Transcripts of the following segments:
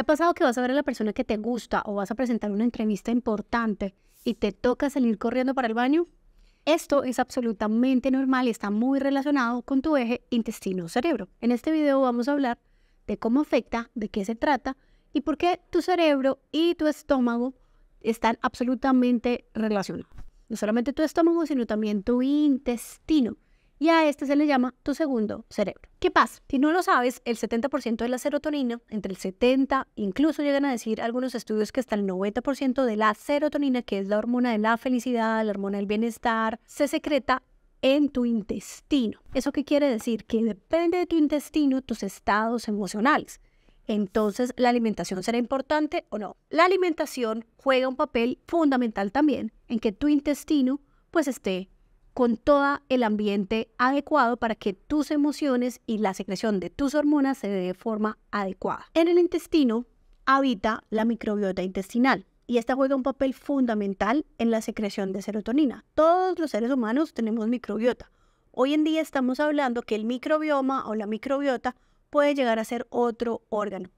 ¿Te ha pasado que vas a ver a la persona que te gusta o vas a presentar una entrevista importante y te toca salir corriendo para el baño? Esto es absolutamente normal y está muy relacionado con tu eje intestino-cerebro. En este video vamos a hablar de cómo afecta, de qué se trata y por qué tu cerebro y tu estómago están absolutamente relacionados. No solamente tu estómago, sino también tu intestino y a este se le llama tu segundo cerebro. ¿Qué pasa? Si no lo sabes, el 70% de la serotonina, entre el 70, incluso llegan a decir algunos estudios que hasta el 90% de la serotonina, que es la hormona de la felicidad, la hormona del bienestar, se secreta en tu intestino. ¿Eso qué quiere decir? Que depende de tu intestino tus estados emocionales. Entonces, ¿la alimentación será importante o no? La alimentación juega un papel fundamental también en que tu intestino pues esté con todo el ambiente adecuado para que tus emociones y la secreción de tus hormonas se dé de forma adecuada. En el intestino habita la microbiota intestinal y esta juega un papel fundamental en la secreción de serotonina. Todos los seres humanos tenemos microbiota. Hoy en día estamos hablando que el microbioma o la microbiota puede llegar a ser otro órgano.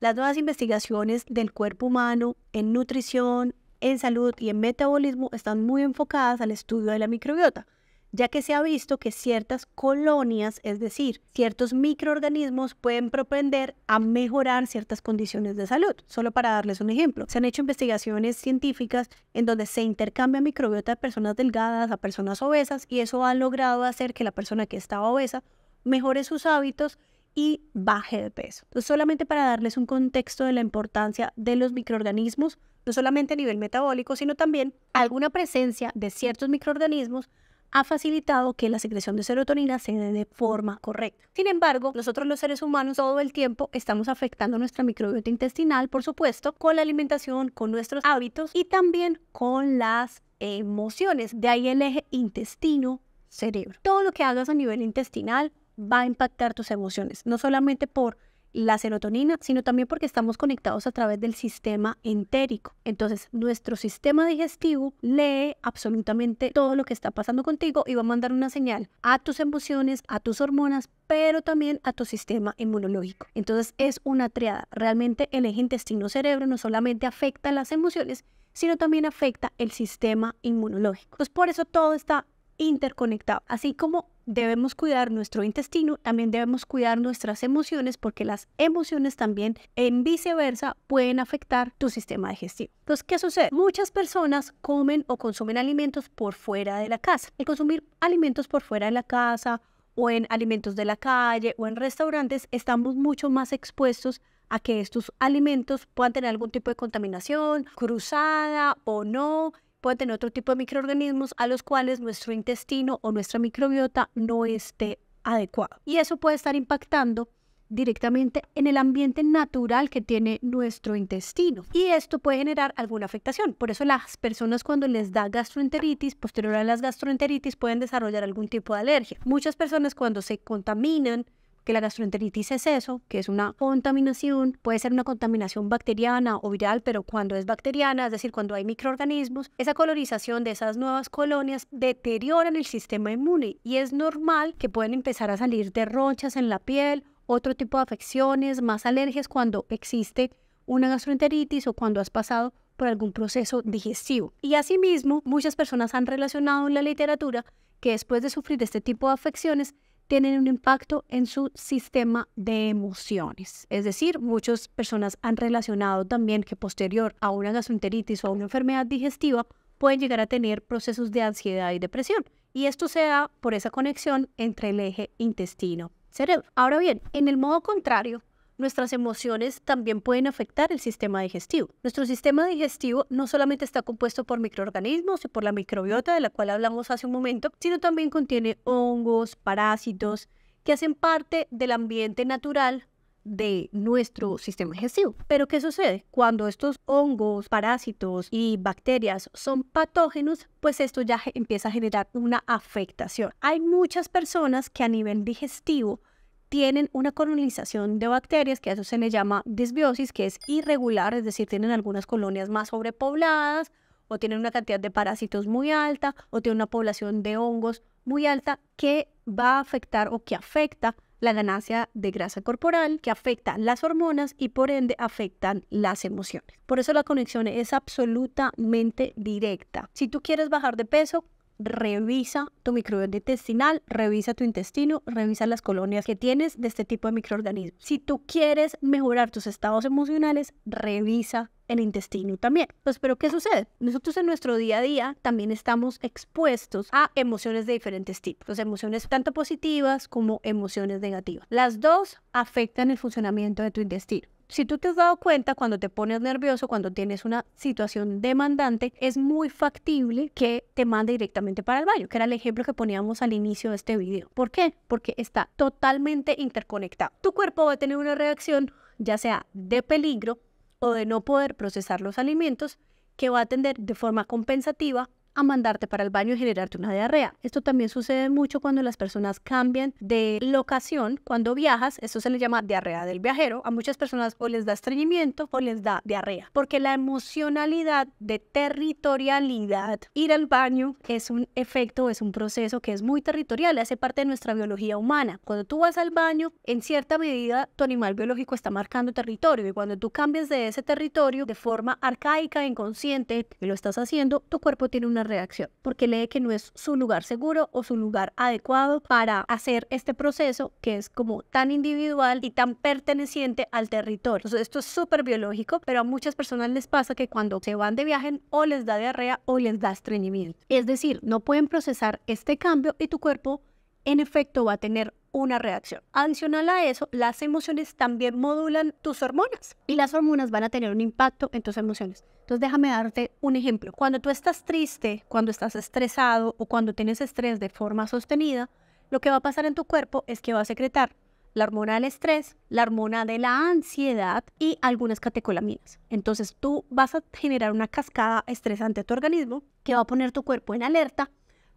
Las nuevas investigaciones del cuerpo humano en nutrición, en salud y en metabolismo están muy enfocadas al estudio de la microbiota, ya que se ha visto que ciertas colonias, es decir, ciertos microorganismos pueden propender a mejorar ciertas condiciones de salud. Solo para darles un ejemplo, se han hecho investigaciones científicas en donde se intercambia microbiota de personas delgadas a personas obesas y eso ha logrado hacer que la persona que estaba obesa mejore sus hábitos y baje de peso. Entonces, solamente para darles un contexto de la importancia de los microorganismos, no solamente a nivel metabólico, sino también alguna presencia de ciertos microorganismos ha facilitado que la secreción de serotonina se dé de forma correcta. Sin embargo, nosotros los seres humanos todo el tiempo estamos afectando nuestra microbiota intestinal, por supuesto, con la alimentación, con nuestros hábitos y también con las emociones. De ahí el eje intestino cerebro. Todo lo que hagas a nivel intestinal va a impactar tus emociones, no solamente por la serotonina, sino también porque estamos conectados a través del sistema entérico. Entonces, nuestro sistema digestivo lee absolutamente todo lo que está pasando contigo y va a mandar una señal a tus emociones, a tus hormonas, pero también a tu sistema inmunológico. Entonces, es una triada. Realmente el eje intestino-cerebro no solamente afecta las emociones, sino también afecta el sistema inmunológico. Pues por eso todo está interconectado. Así como debemos cuidar nuestro intestino, también debemos cuidar nuestras emociones porque las emociones también en viceversa pueden afectar tu sistema digestivo. Entonces, ¿qué sucede? Muchas personas comen o consumen alimentos por fuera de la casa. El consumir alimentos por fuera de la casa o en alimentos de la calle o en restaurantes estamos mucho más expuestos a que estos alimentos puedan tener algún tipo de contaminación cruzada o no puede tener otro tipo de microorganismos a los cuales nuestro intestino o nuestra microbiota no esté adecuado. Y eso puede estar impactando directamente en el ambiente natural que tiene nuestro intestino. Y esto puede generar alguna afectación. Por eso las personas cuando les da gastroenteritis, posterior a las gastroenteritis, pueden desarrollar algún tipo de alergia. Muchas personas cuando se contaminan que la gastroenteritis es eso, que es una contaminación, puede ser una contaminación bacteriana o viral, pero cuando es bacteriana, es decir, cuando hay microorganismos, esa colorización de esas nuevas colonias deterioran el sistema inmune y es normal que puedan empezar a salir de en la piel, otro tipo de afecciones, más alergias cuando existe una gastroenteritis o cuando has pasado por algún proceso digestivo. Y asimismo, muchas personas han relacionado en la literatura que después de sufrir este tipo de afecciones, tienen un impacto en su sistema de emociones. Es decir, muchas personas han relacionado también que posterior a una gastroenteritis o a una enfermedad digestiva pueden llegar a tener procesos de ansiedad y depresión. Y esto se da por esa conexión entre el eje intestino-cerebro. Ahora bien, en el modo contrario, nuestras emociones también pueden afectar el sistema digestivo. Nuestro sistema digestivo no solamente está compuesto por microorganismos y por la microbiota de la cual hablamos hace un momento, sino también contiene hongos, parásitos, que hacen parte del ambiente natural de nuestro sistema digestivo. Pero ¿qué sucede? Cuando estos hongos, parásitos y bacterias son patógenos, pues esto ya empieza a generar una afectación. Hay muchas personas que a nivel digestivo tienen una colonización de bacterias, que a eso se le llama disbiosis, que es irregular, es decir, tienen algunas colonias más sobrepobladas, o tienen una cantidad de parásitos muy alta, o tienen una población de hongos muy alta, que va a afectar o que afecta la ganancia de grasa corporal, que afecta las hormonas y por ende afectan las emociones. Por eso la conexión es absolutamente directa. Si tú quieres bajar de peso, revisa tu microbiota intestinal, revisa tu intestino, revisa las colonias que tienes de este tipo de microorganismos. Si tú quieres mejorar tus estados emocionales, revisa el intestino también. Pues, pero ¿qué sucede? Nosotros en nuestro día a día también estamos expuestos a emociones de diferentes tipos. emociones tanto positivas como emociones negativas. Las dos afectan el funcionamiento de tu intestino. Si tú te has dado cuenta, cuando te pones nervioso, cuando tienes una situación demandante, es muy factible que te mande directamente para el baño, que era el ejemplo que poníamos al inicio de este video. ¿Por qué? Porque está totalmente interconectado. Tu cuerpo va a tener una reacción, ya sea de peligro o de no poder procesar los alimentos, que va a atender de forma compensativa mandarte para el baño y generarte una diarrea. Esto también sucede mucho cuando las personas cambian de locación, cuando viajas, eso se le llama diarrea del viajero. A muchas personas o les da estreñimiento o les da diarrea, porque la emocionalidad de territorialidad, ir al baño es un efecto, es un proceso que es muy territorial, hace parte de nuestra biología humana. Cuando tú vas al baño, en cierta medida tu animal biológico está marcando territorio y cuando tú cambias de ese territorio de forma arcaica, inconsciente, y lo estás haciendo, tu cuerpo tiene una reacción porque lee que no es su lugar seguro o su lugar adecuado para hacer este proceso que es como tan individual y tan perteneciente al territorio. Entonces, esto es súper biológico, pero a muchas personas les pasa que cuando se van de viaje o les da diarrea o les da estreñimiento. Es decir, no pueden procesar este cambio y tu cuerpo en efecto va a tener una reacción. Adicional a eso, las emociones también modulan tus hormonas y las hormonas van a tener un impacto en tus emociones. Entonces déjame darte un ejemplo. Cuando tú estás triste, cuando estás estresado o cuando tienes estrés de forma sostenida, lo que va a pasar en tu cuerpo es que va a secretar la hormona del estrés, la hormona de la ansiedad y algunas catecolaminas. Entonces tú vas a generar una cascada estresante a tu organismo que va a poner tu cuerpo en alerta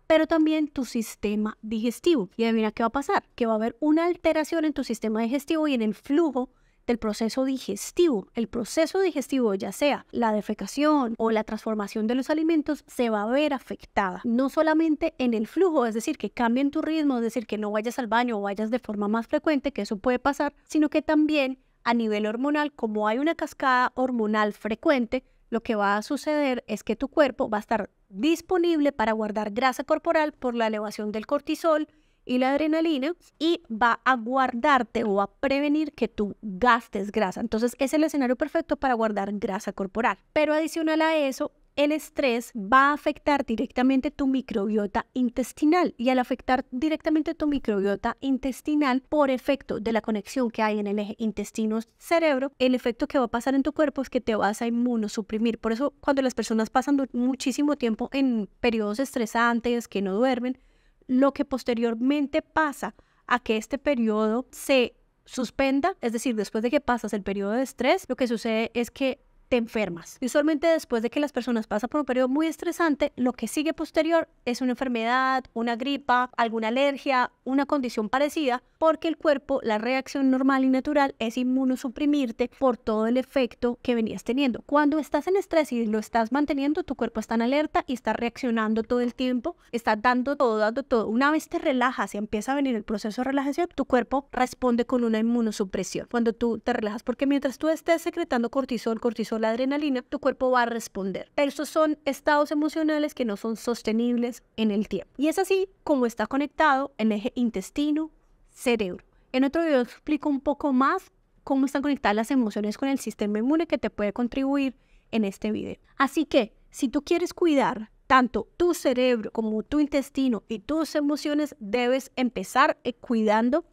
pero también tu sistema digestivo. Y mira qué va a pasar, que va a haber una alteración en tu sistema digestivo y en el flujo del proceso digestivo. El proceso digestivo, ya sea la defecación o la transformación de los alimentos, se va a ver afectada. No solamente en el flujo, es decir, que cambien tu ritmo, es decir, que no vayas al baño o vayas de forma más frecuente, que eso puede pasar, sino que también a nivel hormonal, como hay una cascada hormonal frecuente, lo que va a suceder es que tu cuerpo va a estar disponible para guardar grasa corporal por la elevación del cortisol y la adrenalina y va a guardarte o a prevenir que tú gastes grasa. Entonces es el escenario perfecto para guardar grasa corporal. Pero adicional a eso, el estrés va a afectar directamente tu microbiota intestinal y al afectar directamente tu microbiota intestinal por efecto de la conexión que hay en el eje intestino-cerebro, el efecto que va a pasar en tu cuerpo es que te vas a inmunosuprimir. Por eso cuando las personas pasan muchísimo tiempo en periodos estresantes, que no duermen, lo que posteriormente pasa a que este periodo se suspenda, es decir, después de que pasas el periodo de estrés, lo que sucede es que enfermas. Y usualmente después de que las personas pasan por un periodo muy estresante, lo que sigue posterior es una enfermedad, una gripa, alguna alergia, una condición parecida, porque el cuerpo, la reacción normal y natural es inmunosuprimirte por todo el efecto que venías teniendo. Cuando estás en estrés y lo estás manteniendo, tu cuerpo está en alerta y está reaccionando todo el tiempo, está dando todo, dando todo. Una vez te relajas y empieza a venir el proceso de relajación, tu cuerpo responde con una inmunosupresión. Cuando tú te relajas, porque mientras tú estés secretando cortisol, cortisol adrenalina, tu cuerpo va a responder. Pero estos son estados emocionales que no son sostenibles en el tiempo. Y es así como está conectado el eje intestino-cerebro. En otro video explico un poco más cómo están conectadas las emociones con el sistema inmune que te puede contribuir en este video. Así que, si tú quieres cuidar tanto tu cerebro como tu intestino y tus emociones, debes empezar eh, cuidando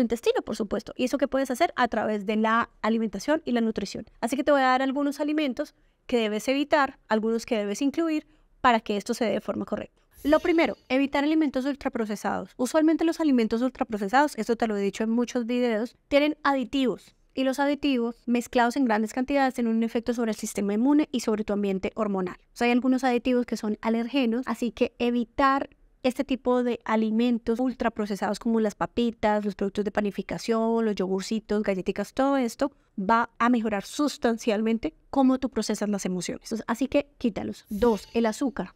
intestino, por supuesto. Y eso que puedes hacer a través de la alimentación y la nutrición. Así que te voy a dar algunos alimentos que debes evitar, algunos que debes incluir para que esto se dé de forma correcta. Lo primero, evitar alimentos ultraprocesados. Usualmente los alimentos ultraprocesados, esto te lo he dicho en muchos videos, tienen aditivos y los aditivos mezclados en grandes cantidades tienen un efecto sobre el sistema inmune y sobre tu ambiente hormonal. hay algunos aditivos que son alergenos, así que evitar este tipo de alimentos ultraprocesados como las papitas, los productos de panificación, los yogurcitos, galletitas, todo esto va a mejorar sustancialmente cómo tú procesas las emociones. así que quítalos. Dos, el azúcar.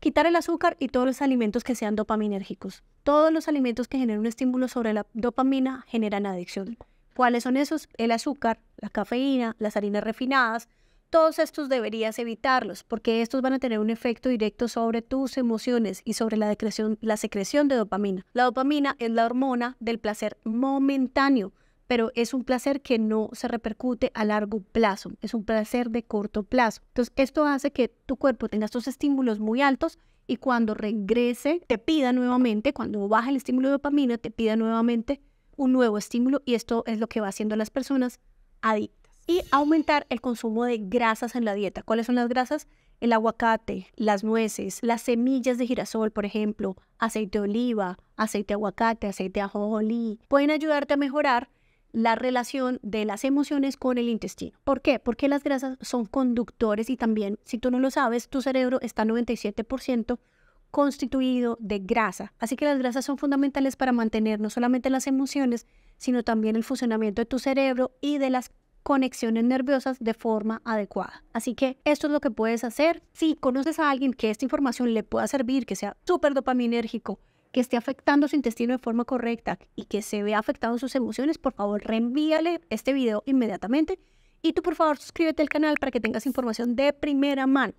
Quitar el azúcar y todos los alimentos que sean dopaminérgicos. Todos los alimentos que generan un estímulo sobre la dopamina generan adicción. ¿Cuáles son esos? El azúcar, la cafeína, las harinas refinadas, todos estos deberías evitarlos porque estos van a tener un efecto directo sobre tus emociones y sobre la, la secreción de dopamina. La dopamina es la hormona del placer momentáneo, pero es un placer que no se repercute a largo plazo, es un placer de corto plazo. Entonces, esto hace que tu cuerpo tenga estos estímulos muy altos y cuando regrese te pida nuevamente, cuando baja el estímulo de dopamina, te pida nuevamente un nuevo estímulo y esto es lo que va haciendo a las personas adictas y aumentar el consumo de grasas en la dieta. ¿Cuáles son las grasas? El aguacate, las nueces, las semillas de girasol, por ejemplo, aceite de oliva, aceite de aguacate, aceite de ajonjolí, pueden ayudarte a mejorar la relación de las emociones con el intestino. ¿Por qué? Porque las grasas son conductores y también, si tú no lo sabes, tu cerebro está 97% constituido de grasa. Así que las grasas son fundamentales para mantener no solamente las emociones, sino también el funcionamiento de tu cerebro y de las conexiones nerviosas de forma adecuada. Así que esto es lo que puedes hacer. Si conoces a alguien que esta información le pueda servir, que sea súper dopaminérgico, que esté afectando su intestino de forma correcta y que se vea afectado en sus emociones, por favor reenvíale este video inmediatamente. Y tú por favor suscríbete al canal para que tengas información de primera mano.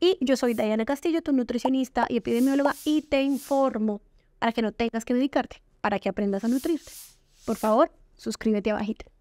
Y yo soy Diana Castillo, tu nutricionista y epidemióloga, y te informo para que no tengas que dedicarte para que aprendas a nutrirte. Por favor, suscríbete abajito.